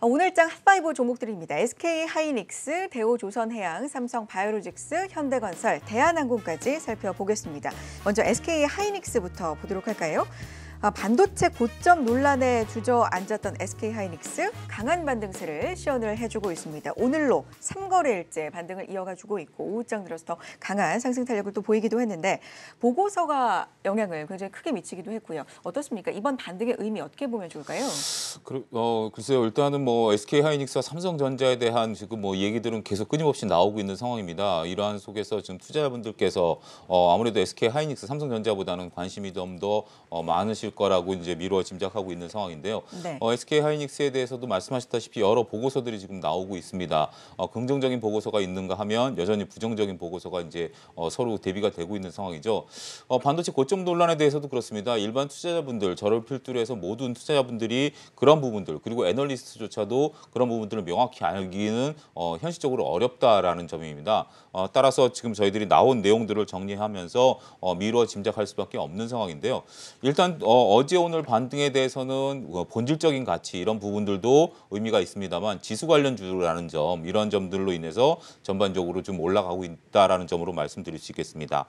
아, 오늘장 핫브 종목들입니다. SK하이닉스, 대우조선해양, 삼성바이오로직스, 현대건설, 대한항공까지 살펴보겠습니다. 먼저 SK하이닉스부터 보도록 할까요? 아, 반도체 고점 논란에 주저앉았던 SK 하이닉스 강한 반등세를 시연을 해주고 있습니다. 오늘로 3거래일째 반등을 이어가지고 있고 오후장 들어서 더 강한 상승 탄력을 또 보이기도 했는데 보고서가 영향을 굉장히 크게 미치기도 했고요. 어떻습니까? 이번 반등의 의미 어떻게 보면 좋을까요? 그, 어, 글쎄요. 일단은 뭐 SK 하이닉스와 삼성전자에 대한 지금 뭐 얘기들은 계속 끊임없이 나오고 있는 상황입니다. 이러한 속에서 지금 투자자분들께서 어, 아무래도 SK 하이닉스 삼성전자보다는 관심이 좀더 어, 많으실 것일 거라고 이제 미루어 짐작하고 있는 상황인데요. 네. 어, SK 하이닉스에 대해서도 말씀하셨다시피 여러 보고서들이 지금 나오고 있습니다. 어, 긍정적인 보고서가 있는가 하면 여전히 부정적인 보고서가 이제 어, 서로 대비가 되고 있는 상황이죠. 어, 반도체 고점 논란에 대해서도 그렇습니다. 일반 투자자분들 저를 필두로 해서 모든 투자자분들이 그런 부분들 그리고 애널리스트조차도 그런 부분들을 명확히 알기는 어, 현실적으로 어렵다라는 점입니다. 어, 따라서 지금 저희들이 나온 내용들을 정리하면서 어, 미루어 짐작할 수밖에 없는 상황인데요. 일단 어, 어제 오늘 반등에 대해서는 뭐 본질적인 가치 이런 부분들도 의미가 있습니다만 지수 관련주라는 점 이런 점들로 인해서 전반적으로 좀 올라가고 있다라는 점으로 말씀드릴 수 있겠습니다.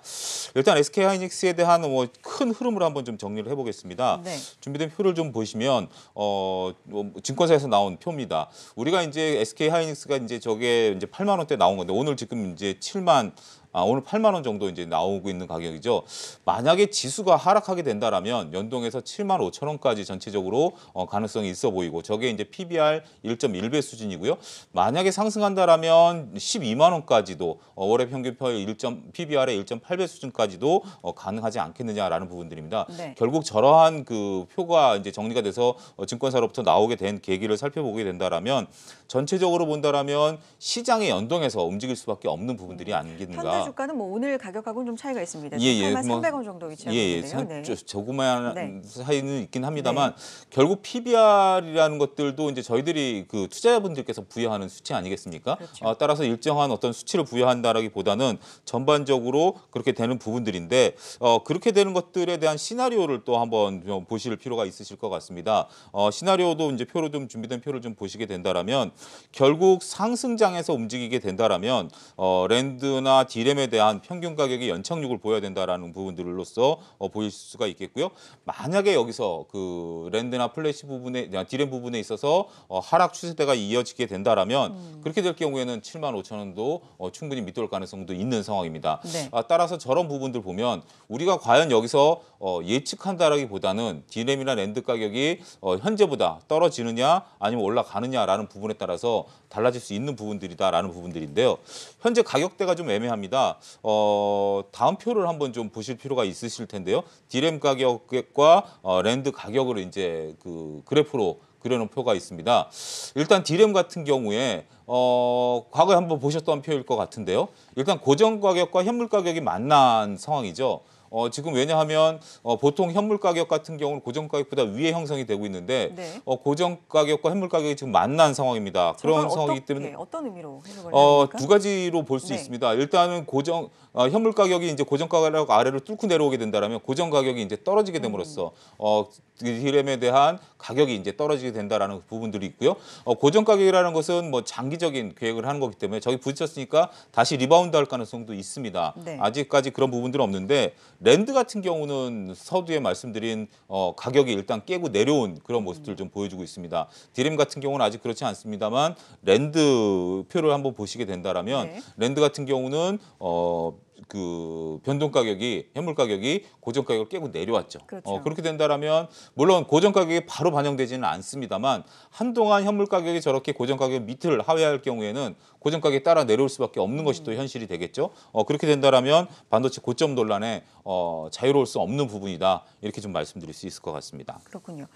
일단 SK 하이닉스에 대한 뭐큰 흐름을 한번 좀 정리를 해보겠습니다. 네. 준비된 표를 좀 보시면 어 뭐 증권사에서 나온 표입니다. 우리가 이제 SK 하이닉스가 이제 저게 이제 8만 원대 나온 건데 오늘 지금 이제 7만 아, 오늘 8만 원 정도 이제 나오고 있는 가격이죠. 만약에 지수가 하락하게 된다라면 연동해서 7만 5천 원까지 전체적으로 어, 가능성이 있어 보이고 저게 이제 PBR 1.1배 수준이고요. 만약에 상승한다라면 12만 원까지도 어, 월의 평균표의 1. PBR의 1.8배 수준까지도 어, 가능하지 않겠느냐라는 부분들입니다. 네. 결국 저러한 그 표가 이제 정리가 돼서 어, 증권사로부터 나오게 된 계기를 살펴보게 된다라면 전체적으로 본다라면 시장에 연동해서 움직일 수밖에 없는 부분들이 아니겠는가. 주가는 뭐 오늘 가격하고는 좀 차이가 있습니다. 예, 예. 8만 뭐, 300원 정도 위치하고 예, 예. 있는데요. 네. 조그마한 네. 사이는 있긴 합니다만 네. 결국 PBR이라는 것들도 이제 저희들이 그 투자자분들께서 부여하는 수치 아니겠습니까? 그렇죠. 어, 따라서 일정한 어떤 수치를 부여한다라기보다는 전반적으로 그렇게 되는 부분들인데 어, 그렇게 되는 것들에 대한 시나리오를 또 한번 좀 보실 필요가 있으실 것 같습니다. 어, 시나리오도 이제 표로 좀 준비된 표를 좀 보시게 된다라면 결국 상승장에서 움직이게 된다라면 어, 랜드나 디레 디램에 대한 평균 가격이 연착륙을 보여야 된다라는 부분들로서 어, 보일 수가 있겠고요. 만약에 여기서 그 랜드나 플래시 부분에 디램 아, 부분에 있어서 어, 하락 추세대가 이어지게 된다라면 음. 그렇게 될 경우에는 7만 5천 원도 어, 충분히 밑돌 가능성도 있는 상황입니다. 네. 아, 따라서 저런 부분들 보면 우리가 과연 여기서 어, 예측한다라기보다는 디램이나 랜드 가격이 어, 현재보다 떨어지느냐 아니면 올라가느냐라는 부분에 따라서 달라질 수 있는 부분들이다라는 부분들인데요. 현재 가격대가 좀 애매합니다. 아니라 어, 다음 표를 한번 좀 보실 필요가 있으실 텐데요. 디램 가격과 어, 랜드 가격을 이제 그 그래프로 그려놓은 표가 있습니다. 일단 디램 같은 경우에 어, 과거에 한번 보셨던 표일 것 같은데요. 일단 고정 가격과 현물 가격이 만난 상황이죠. 어, 지금 왜냐하면 어, 보통 현물 가격 같은 경우는 고정 가격보다 위에 형성이 되고 있는데 네. 어, 고정 가격과 현물 가격이 지금 만난 상황입니다. 그런 상황이기 때문에 어떤 의미로 해석을 어, 두 가지로 볼수 네. 있습니다. 일단은 고정 어, 현물 가격이 이제 고정 가격 아래로 뚫고 내려오게 된다라면 고정 가격이 이제 떨어지게 됨으로써 음. 어, 디램에 대한 가격이 이제 떨어지게 된다라는 부분들이 있고요. 어, 고정 가격이라는 것은 뭐 장기적인 계획을 하는 거기 때문에 저기 부딪혔으니까 다시 리바운드할 가능성도 있습니다. 네. 아직까지 그런 부분들은 없는데 랜드 같은 경우는 서두에 말씀드린 어, 가격이 일단 깨고 내려온 그런 모습들 좀 보여주고 있습니다. 디램 같은 경우는 아직 그렇지 않습니다만 랜드 표를 한번 보시게 된다라 네. 랜드 같은 경우는 어그 변동 가격이 현물 가격이 고정 가격을 깨고 내려왔죠. 그렇죠. 어, 그렇게 된다라면 물론 고정 가격이 바로 반영되지는 않습니다만 한동안 현물 가격이 저렇게 고정 가격 밑을 하회할 경우에는 고정 가격에 따라 내려올 수밖에 없는 것이 또 음. 현실이 되겠죠. 어, 그렇게 된다라면 반도체 고점 논란에 어, 자유로울 수 없는 부분이다 이렇게 좀 말씀드릴 수 있을 것 같습니다. 그렇군요.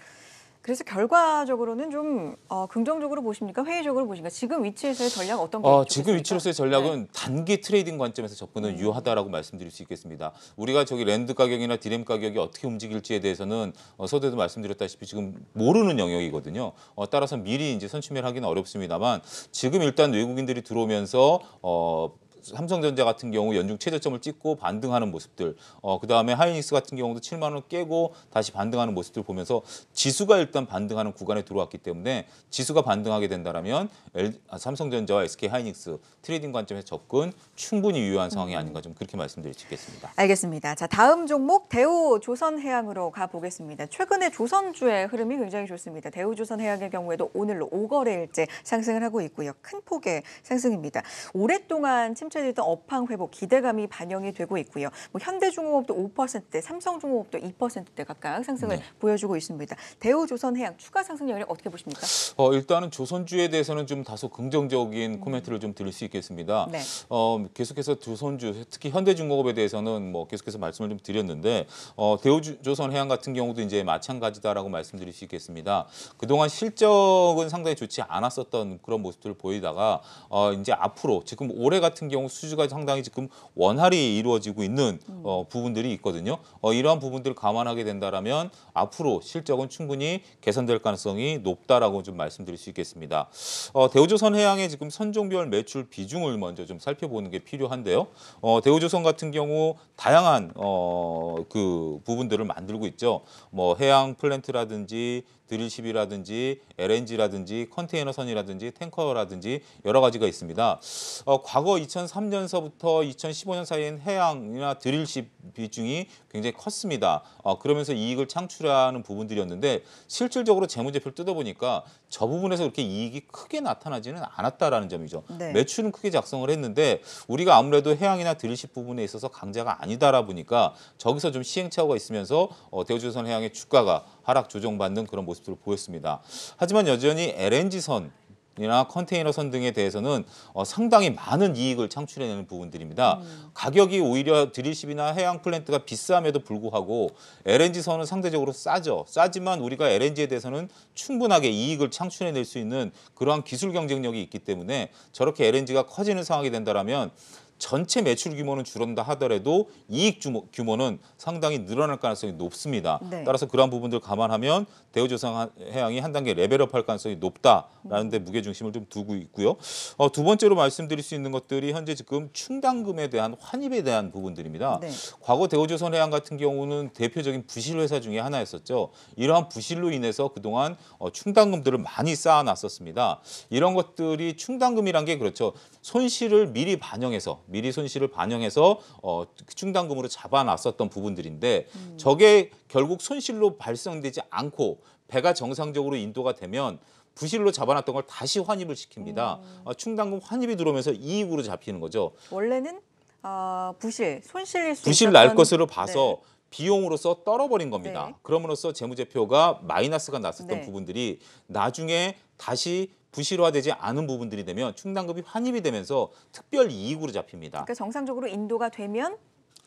그래서 결과적으로는 좀 어, 긍정적으로 보십니까? 회의적으로 보십니까? 지금 위치에서의 전략 어떤 게 어, 지금 위치로서의 전략은 네. 단기 트레이딩 관점에서 접근은 음. 유효하다라고 말씀드릴 수 있겠습니다. 우리가 저기 랜드 가격이나 디램 가격이 어떻게 움직일지에 대해서는 어, 서두에도 말씀드렸다시피 지금 모르는 영역이거든요. 어, 따라서 미리 이제 선취매를 하기는 어렵습니다만 지금 일단 외국인들이 들어오면서 어, 삼성전자 같은 경우 연중 최저점을 찍고 반등하는 모습들 어, 그다음에 하이닉스 같은 경우도 7만 원 깨고 다시 반등하는 모습들 보면서 지수가 일단 반등하는 구간에 들어왔기 때문에 지수가 반등하게 된다면 라 아, 삼성전자와 SK하이닉스 트레이딩 관점에서 접근 충분히 유효한 상황이 아닌가 좀 그렇게 말씀드릴 수 있겠습니다. 알겠습니다. 자 다음 종목 대우 조선해양으로 가보겠습니다. 최근에 조선주의 흐름이 굉장히 좋습니다. 대우 조선해양의 경우에도 오늘로 5거래일째 상승을 하고 있고요. 큰 폭의 상승입니다. 오랫동안 침체 침체됐던 업황 회복 기대감이 반영이 되고 있고요. 뭐 현대중공업도 5%대, 삼성중공업도 2%대 가까이 상승을 네. 보여주고 있습니다. 대우조선해양 추가 상승 영향 어떻게 보십니까? 어, 일단은 조선주에 대해서는 좀 다소 긍정적인 음. 코멘트를 좀 드릴 수 있겠습니다. 네. 어, 계속해서 조선주, 특히 현대중공업에 대해서는 뭐 계속해서 말씀을 좀 드렸는데 어, 대우조선해양 같은 경우도 이제 마찬가지다라고 말씀드릴 수 있겠습니다. 그동안 실적은 상당히 좋지 않았었던 그런 모습들을 보이다가 어, 이제 앞으로 지금 올해 같은 경우 경우 수주가 상당히 지금 원활히 이루어지고 있는 어, 부분들이 있거든요. 어, 이러한 부분들을 감안하게 된다라면 앞으로 실적은 충분히 개선될 가능성이 높다라고 좀 말씀드릴 수 있겠습니다. 어, 대우조선 해양의 지금 선종별 매출 비중을 먼저 좀 살펴보는 게 필요한데요. 어, 대우조선 같은 경우 다양한 어, 그 부분들을 만들고 있죠. 뭐 해양 플랜트라든지 드릴십이라든지 LNG라든지 컨테이너선이라든지 탱커라든지 여러 가지가 있습니다. 어, 과거 2003년서부터 2015년 사이엔 해양이나 드릴십 비중이 굉장히 컸습니다. 어, 그러면서 이익을 창출하는 부분들이었는데 실질적으로 재무제표를 뜯어보니까 저 부분에서 그렇게 이익이 크게 나타나지는 않았다라는 점이죠. 네. 매출은 크게 작성을 했는데 우리가 아무래도 해양이나 드릴십 부분에 있어서 강자가 아니다라 보니까 저기서 좀 시행착오가 있으면서 어, 대우조선 해양의 주가가 하락 조정받는 그런 모습들을 보였습니다. 하지만 여전히 LNG선 이나 컨테이너선 등에 대해서는 어, 상당히 많은 이익을 창출해내는 부분들입니다. 음. 가격이 오히려 드릴십이나 해양 플랜트가 비싸에도 불구하고 LNG선은 상대적으로 싸죠. 싸지만 우리가 LNG에 대해서는 충분하게 이익을 창출해낼 수 있는 그러한 기술 경쟁력이 있기 때문에 저렇게 LNG가 커지는 상황이 된다면 전체 매출 규모는 줄어든다 하더라도 이익 규모는 상당히 늘어날 가능성이 높습니다. 네. 따라서 그러한 부분들 감안하면 대우조선 해양이 한 단계 레벨업할 가능성이 높다라는 데 무게중심을 좀 두고 있고요. 어, 두 번째로 말씀드릴 수 있는 것들이 현재 지금 충당금에 대한 환입에 대한 부분들입니다. 네. 과거 대우조선 해양 같은 경우는 대표적인 부실회사 중에 하나였었죠. 이러한 부실로 인해서 그동안 어, 충당금들을 많이 쌓아놨었습니다. 이런 것들이 충당금이란 게 그렇죠. 손실을 미리 반영해서 미리 손실을 반영해서 어, 충당금으로 잡아놨었던 부분들인데 음. 저게 결국 손실로 발생되지 않고 배가 정상적으로 인도가 되면 부실로 잡아놨던 걸 다시 환입을 시킵니다. 음. 어, 충당금 환입이 들어오면서 이익으로 잡히는 거죠. 원래는 어, 부실, 손실일 수 부실 날 것으로 봐서 네. 비용으로서 떨어버린 겁니다. 네. 그럼으로써 재무제표가 마이너스가 났었던 네. 부분들이 나중에 다시 부실화되지 않은 부분들이 되면 충당금이 환입이 되면서 특별 이익으로 잡힙니다. 그러니까 정상적으로 인도가 되면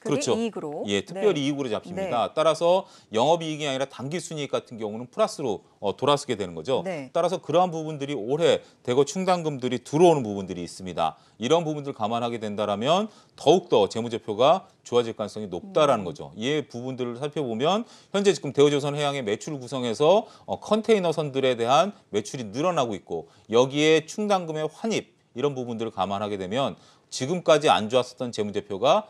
그렇죠. 이익으로. 예, 특별 네. 이익으로 잡힙니다. 네. 따라서 영업이익이 아니라 단기순이익 같은 경우는 플러스로 어, 돌아서게 되는 거죠. 네. 따라서 그러한 부분들이 올해 대거 충당금들이 들어오는 부분들이 있습니다. 이런 부분들 감안하게 된다면 더욱더 재무제표가 좋아질 가능성이 높다라는 음. 거죠. 이 부분들을 살펴보면 현재 지금 대우조선 해양의 매출 을구성해서 어, 컨테이너선들에 대한 매출이 늘어나고 있고 여기에 충당금의 환입 이런 부분들을 감안하게 되면 지금까지 안 좋았었던 재무제표가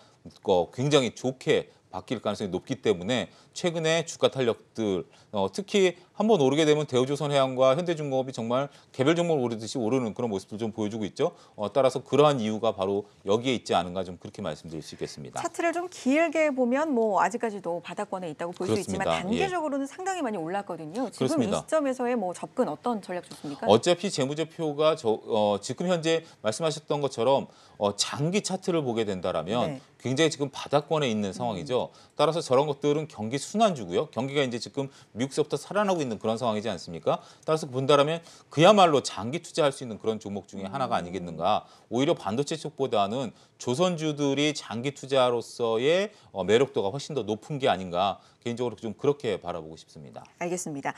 굉장히 좋게 바뀔 가능성이 높기 때문에 최근에 주가 탄력들 어, 특히 한번 오르게 되면 대우조선해양과 현대중공업이 정말 개별 종목을 오르듯이 오르는 그런 모습도 좀 보여주고 있죠. 어, 따라서 그러한 이유가 바로 여기에 있지 않은가 좀 그렇게 말씀드릴 수 있겠습니다. 차트를 좀 길게 보면 뭐 아직까지도 바닥권에 있다고 볼 수 있지만 예. 단계적으로는 예. 상당히 많이 올랐거든요. 지금 그렇습니다. 이 시점에서의 뭐 접근 어떤 전략 좋습니까? 어차피 재무제표가 저, 어, 지금 현재 말씀하셨던 것처럼 어, 장기 차트를 보게 된다라면 네. 굉장히 지금 바닥권에 있는 상황이죠. 음. 따라서 저런 것들은 경기 순환주고요. 경기가 이제 지금 미국서부터 살아나고 있는 있는 그런 상황이지 않습니까? 따라서 본다라면 그야말로 장기 투자할 수 있는 그런 종목 중에 하나가 아니겠는가. 오히려 반도체 쪽보다는 조선주들이 장기 투자로서의 어, 매력도가 훨씬 더 높은 게 아닌가 개인적으로 좀 그렇게 바라보고 싶습니다. 알겠습니다.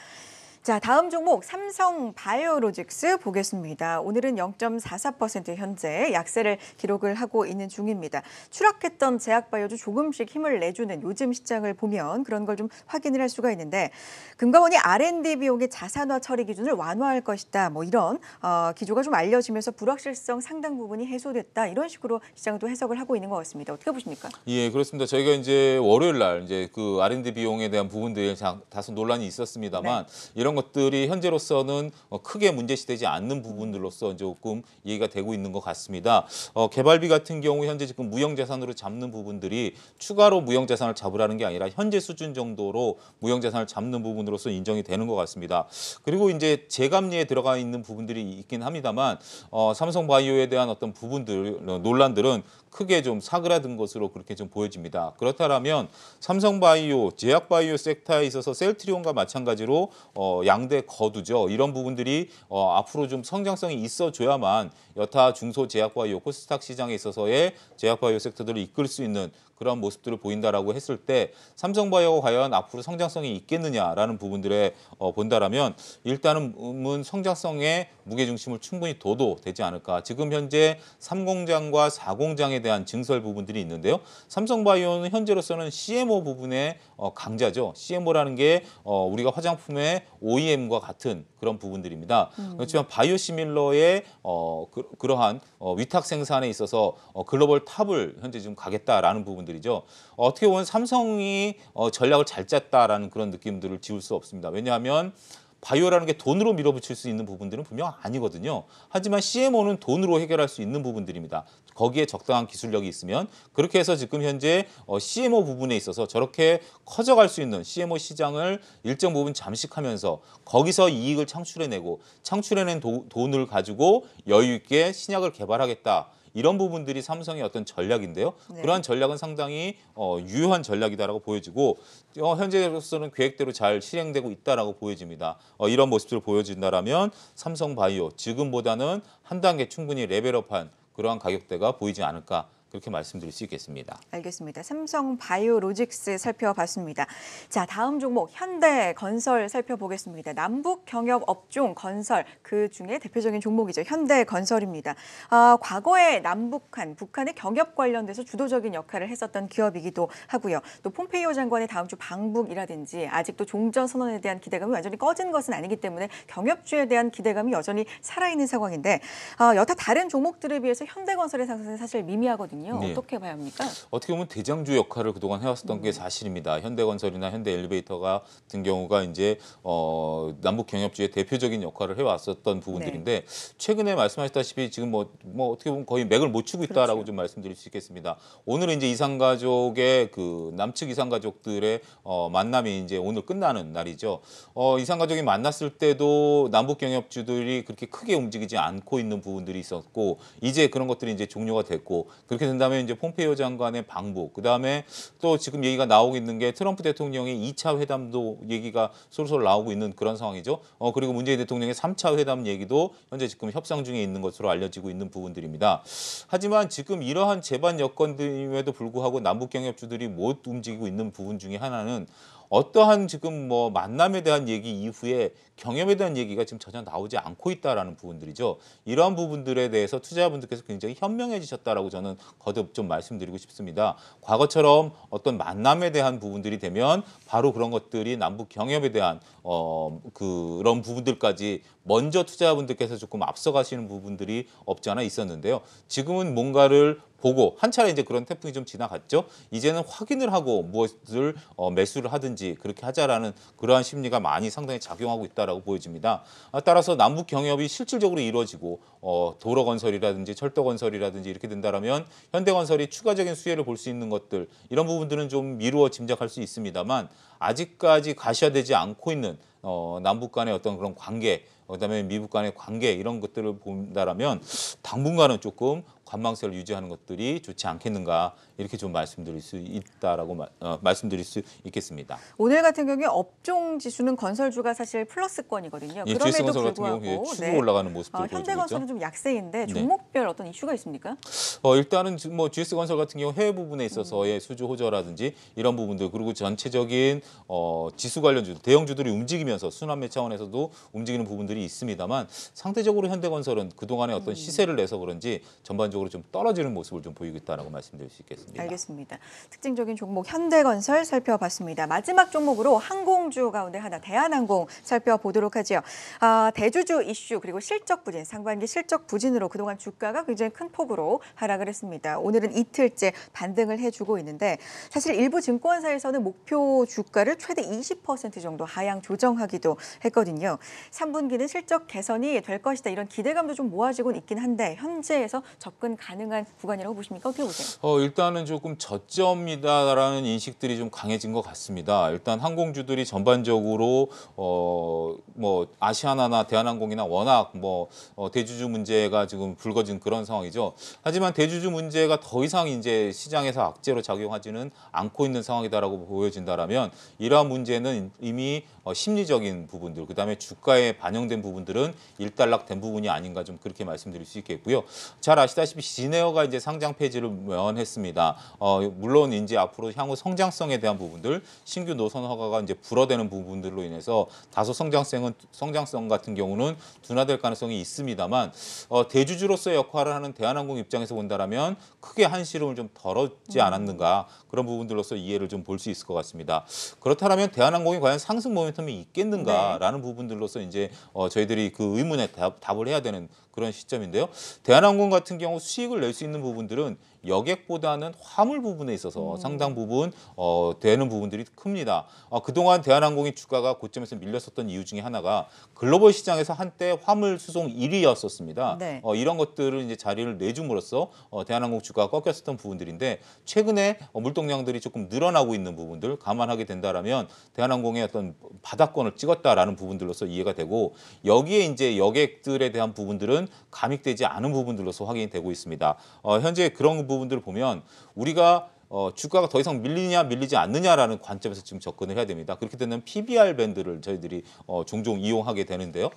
자, 다음 종목 삼성 바이오로직스 보겠습니다. 오늘은 0.44% 현재 약세를 기록을 하고 있는 중입니다. 추락했던 제약바이오도 조금씩 힘을 내주는 요즘 시장을 보면 그런 걸 좀 확인을 할 수가 있는데 금감원이 R&D 비용의 자산화 처리 기준을 완화할 것이다. 뭐 이런 어, 기조가 좀 알려지면서 불확실성 상당 부분이 해소됐다. 이런 식으로 시장도 해석을 하고 있는 것 같습니다. 어떻게 보십니까? 예, 그렇습니다. 저희가 이제 월요일 날 이제 그 R&D 비용에 대한 부분들에 다소 논란이 있었습니다만 네. 이런 이런 것들이 현재로서는 어, 크게 문제시되지 않는 부분들로서 조금 이해가 되고 있는 것 같습니다. 어, 개발비 같은 경우 현재 지금 무형자산으로 잡는 부분들이 추가로 무형자산을 잡으라는 게 아니라 현재 수준 정도로 무형자산을 잡는 부분으로서 인정이 되는 것 같습니다. 그리고 이제 재감리에 들어가 있는 부분들이 있긴 합니다만 어, 삼성바이오에 대한 어떤 부분들 논란들은 크게 좀 사그라든 것으로 그렇게 좀 보여집니다. 그렇다면 삼성바이오, 제약바이오 섹터에 있어서 셀트리온과 마찬가지로 어, 양대 거두죠. 이런 부분들이 어, 앞으로 좀 성장성이 있어줘야만 여타 중소 제약바이오 코스닥 시장에 있어서의 제약바이오 섹터들을 이끌 수 있는 그런 모습들을 보인다라고 했을 때 삼성바이오가 과연 앞으로 성장성이 있겠느냐라는 부분들에 어, 본다라면 일단은 성장성에 무게중심을 충분히 둬도되지 않을까. 지금 현재 3공장과 4공장에 대한 증설 부분들이 있는데요. 삼성바이오는 현재로서는 CMO 부분의 어, 강자죠. CMO라는 게 어, 우리가 화장품의 OEM과 같은 그런 부분들입니다. 음. 그렇지만 바이오시밀러의 어, 그, 그러한 위탁 생산에 있어서 글로벌 탑을 현재 지금 가겠다라는 부분들이죠. 어떻게 보면 삼성이 전략을 잘 짰다라는 그런 느낌들을 지울 수 없습니다. 왜냐하면 바이오라는 게 돈으로 밀어붙일 수 있는 부분들은 분명 아니거든요. 하지만 CMO는 돈으로 해결할 수 있는 부분들입니다. 거기에 적당한 기술력이 있으면 그렇게 해서 지금 현재 어, CMO 부분에 있어서 저렇게 커져갈 수 있는 CMO 시장을 일정 부분 잠식하면서 거기서 이익을 창출해내고 창출해낸 도, 돈을 가지고 여유 있게 신약을 개발하겠다. 이런 부분들이 삼성의 어떤 전략인데요. 네. 그러한 전략은 상당히 어, 유효한 전략이다라고 보여지고 어, 현재로서는 계획대로 잘 실행되고 있다라고 보여집니다. 어, 이런 모습들을 보여준다라면 삼성바이오 지금보다는 한 단계 충분히 레벨업한 그러한 가격대가 보이지 않을까 그렇게 말씀드릴 수 있겠습니다. 알겠습니다. 삼성 바이오로직스 살펴봤습니다. 자, 다음 종목 현대 건설 살펴보겠습니다. 남북 경협 업종 건설 그 중에 대표적인 종목이죠. 현대 건설입니다. 아, 과거에 남북한, 북한의 경협 관련돼서 주도적인 역할을 했었던 기업이기도 하고요. 또 폼페이오 장관의 다음 주 방북이라든지 아직도 종전 선언에 대한 기대감이 완전히 꺼진 것은 아니기 때문에 경협주에 대한 기대감이 여전히 살아있는 상황인데 아, 여타 다른 종목들에 비해서 현대건설의 상승은 사실 미미하거든요. 거거든요. 네. 어떻게 봐야 합니까? 어떻게 보면 대장주 역할을 그동안 해왔었던 음. 게 사실입니다. 현대건설이나 현대엘리베이터가 같은 경우가 이제 어, 남북 경협주의 대표적인 역할을 해왔었던 네. 부분들인데 네. 최근에 말씀하셨다시피 지금 뭐, 뭐 어떻게 보면 거의 맥을 못 추고 있다라고 그렇죠. 좀 말씀드릴 수 있겠습니다. 오늘은 이제 이산가족의그 남측 이산가족들의 어, 만남이 이제 오늘 끝나는 날이죠. 어, 이산가족이 만났을 때도 남북 경협주들이 그렇게 크게 움직이지 않고 있는 부분들이 있었고 이제 그런 것들이 이제 종료가 됐고 그렇게 된 다음에 이제 폼페이오 장관의 방북, 그 다음에 또 지금 얘기가 나오고 있는 게 트럼프 대통령의 2차 회담도 얘기가 솔솔 나오고 있는 그런 상황이죠. 어, 그리고 문재인 대통령의 3차 회담 얘기도 현재 지금 협상 중에 있는 것으로 알려지고 있는 부분들입니다. 하지만 지금 이러한 재반 여건임에도 불구하고 남북 경협주들이 못 움직이고 있는 부분 중에 하나는 어떠한 지금 뭐 만남에 대한 얘기 이후에 경험에 대한 얘기가 지금 전혀 나오지 않고 있다라는 부분들이죠. 이러한 부분들에 대해서 투자자분들께서 굉장히 현명해지셨다라고 저는 거듭 좀 말씀드리고 싶습니다. 과거처럼 어떤 만남에 대한 부분들이 되면 바로 그런 것들이 남북 경협에 대한 어 그런 부분들까지 먼저 투자자분들께서 조금 앞서가시는 부분들이 없지 않아 있었는데요. 지금은 뭔가를 보고 한 차례 이제 그런 태풍이 좀 지나갔죠. 이제는 확인을 하고 무엇을 어, 매수를 하든지 그렇게 하자라는 그러한 심리가 많이 상당히 작용하고 있다라고 보여집니다. 아, 따라서 남북 경협이 실질적으로 이루어지고 어, 도로 건설이라든지 철도 건설이라든지 이렇게 된다라면 현대건설이 추가적인 수혜를 볼 수 있는 것들 이런 부분들은 좀 미루어 짐작할 수 있습니다만 아직까지 가시화되지 않고 있는 어, 남북 간의 어떤 그런 관계 그다음에 미국 간의 관계 이런 것들을 본다라면 당분간은 조금 관망세를 유지하는 것들이 좋지 않겠는가 이렇게 좀 말씀드릴 수 있다라고 마, 어, 말씀드릴 수 있겠습니다. 오늘 같은 경우에 업종 지수는 건설주가 사실 플러스권이거든요. 예, 그럼에도 불구하고 예, 추 네. 올라가는 모습들 어, 현대건설은 좀 약세인데 네. 종목별 네. 어떤 이슈가 있습니까? 어, 일단은 뭐 GS 건설 같은 경우 해외 부분에 있어서의 음. 수주 호조라든지 이런 부분들 그리고 전체적인 어, 지수 관련주 대형주들이 움직이면서 순환매 차원에서도 움직이는 부분들이 있습니다만 상대적으로 현대건설은 그동안의 어떤 음. 시세를 내서 그런지 전반적으로 구조적으로 좀 떨어지는 모습을 좀 보이고 있다고 말씀드릴 수 있겠습니다. 알겠습니다. 특징적인 종목 현대건설 살펴봤습니다. 마지막 종목으로 항공주 가운데 하나 대한항공 살펴보도록 하죠 아, 대주주 이슈 그리고 실적 부진 상반기 실적 부진으로 그동안 주가가 굉장히 큰 폭으로 하락을 했습니다. 오늘은 이틀째 반등을 해주고 있는데 사실 일부 증권사에서는 목표 주가를 최대 20% 정도 하향 조정하기도 했거든요. 3분기는 실적 개선이 될 것이다 이런 기대감도 좀 모아지고 있긴 한데 현재에서 접근 접근 가능한 구간이라고 보십니까? 어떻게 보세요? 어, 일단은 조금 저점이다라는 인식들이 좀 강해진 것 같습니다. 일단 항공주들이 전반적으로 어, 뭐 아시아나나 대한항공이나 워낙 뭐 어, 대주주 문제가 지금 불거진 그런 상황이죠. 하지만 대주주 문제가 더 이상 이제 시장에서 악재로 작용하지는 않고 있는 상황이다라고 보여진다라면 이러한 문제는 이미 어, 심리적인 부분들 그다음에 주가에 반영된 부분들은 일단락된 부분이 아닌가 좀 그렇게 말씀드릴 수 있겠고요. 잘 아시다시피 보시다시피 지네어가 이제 상장 폐지를 면했습니다. 어, 물론 이제 앞으로 향후 성장성에 대한 부분들, 신규 노선 허가가 이제 불어되는 부분들로 인해서 다소 성장성은 성장성 같은 경우는 둔화될 가능성이 있습니다만 어, 대주주로서의 역할을 하는 대한항공 입장에서 본다라면 크게 한시름을 좀 덜었지 음. 않았는가 그런 부분들로서 이해를 좀 볼 수 있을 것 같습니다. 그렇다면 대한항공이 과연 상승 모멘텀이 있겠는가라는 네. 부분들로서 이제 어, 저희들이 그 의문에 답, 답을 해야 되는 그런 시점인데요. 대한항공 같은 경우 수익을 낼 수 있는 부분들은 여객보다는 화물 부분에 있어서 음. 상당 부분 어, 되는 부분들이 큽니다. 어, 그동안 대한항공의 주가가 고점에서 밀렸었던 이유 중에 하나가 글로벌 시장에서 한때 화물 수송 1위였었습니다. 네. 어, 이런 것들을 이제 자리를 내줌으로써 어, 대한항공 주가가 꺾였었던 부분들인데 최근에 어, 물동량들이 조금 늘어나고 있는 부분들 감안하게 된다면 대한항공의 어떤 바닥권을 찍었다라는 부분들로서 이해가 되고 여기에 이제 여객들에 대한 부분들은 감익되지 않은 부분들로서 확인이 되고 있습니다. 어, 현재 그런 부분들을 보면 우리가 어, 주가가 더 이상 밀리냐 밀리지 않느냐라는 관점에서 지금 접근을 해야 됩니다. 그렇게 되면 PBR 밴드를 저희들이 어, 종종 이용하게 되는데요.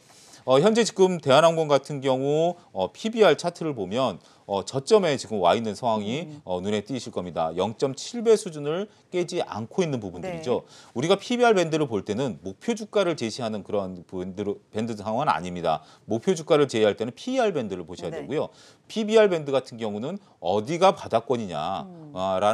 어, 현재 지금 대한항공 같은 경우 어, PBR 차트를 보면 어, 저점에 지금 와 있는 상황이 음. 어, 눈에 띄실 겁니다. 0.7배 수준을 깨지 않고 있는 부분들이죠. 네. 우리가 PBR 밴드를 볼 때는 목표 주가를 제시하는 그런 밴드 밴드 상황은 아닙니다. 목표 주가를 제외할 때는 PER 밴드를 보셔야 네. 되고요. PBR 밴드 같은 경우는 어디가 바닥권이냐라는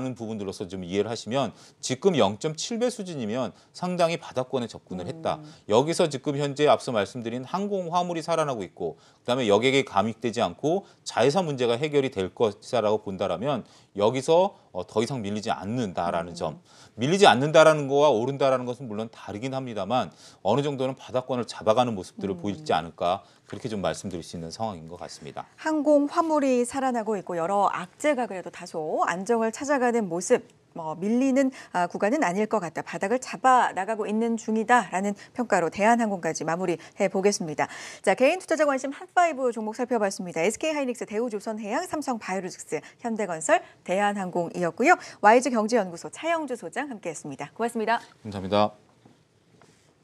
음. 부분들로서 좀 이해를 하시면 지금 0.7배 수준이면 상당히 바닥권에 접근을 음. 했다. 음. 여기서 지금 현재 앞서 말씀드린 항공 화물이 살아나고 있고 그다음에 여객이 감익되지 않고 자회사 문제가 해결이 될 것이라고 본다라면 여기서 어, 더 이상 밀리지 않는다라는 음. 점. 밀리지 않는다라는 거와 오른다라는 것은 물론 다르긴 합니다만 어느 정도는 바닥권을 잡아가는 모습들을 음. 보이지 않을까 그렇게 좀 말씀드릴 수 있는 상황인 것 같습니다. 항공 화물이 살아나고 있고 여러 악재가 그래도 다소 안정을 찾아가는 모습 뭐 밀리는 아, 구간은 아닐 것 같다. 바닥을 잡아 나가고 있는 중이다라는 평가로 대한항공까지 마무리해 보겠습니다. 자, 개인 투자자 관심 핫5 종목 살펴봤습니다. SK하이닉스, 대우조선해양, 삼성바이오로직스, 현대건설, 대한항공이었고요. YG경제연구소 차영주 소장 함께했습니다. 고맙습니다. 감사합니다.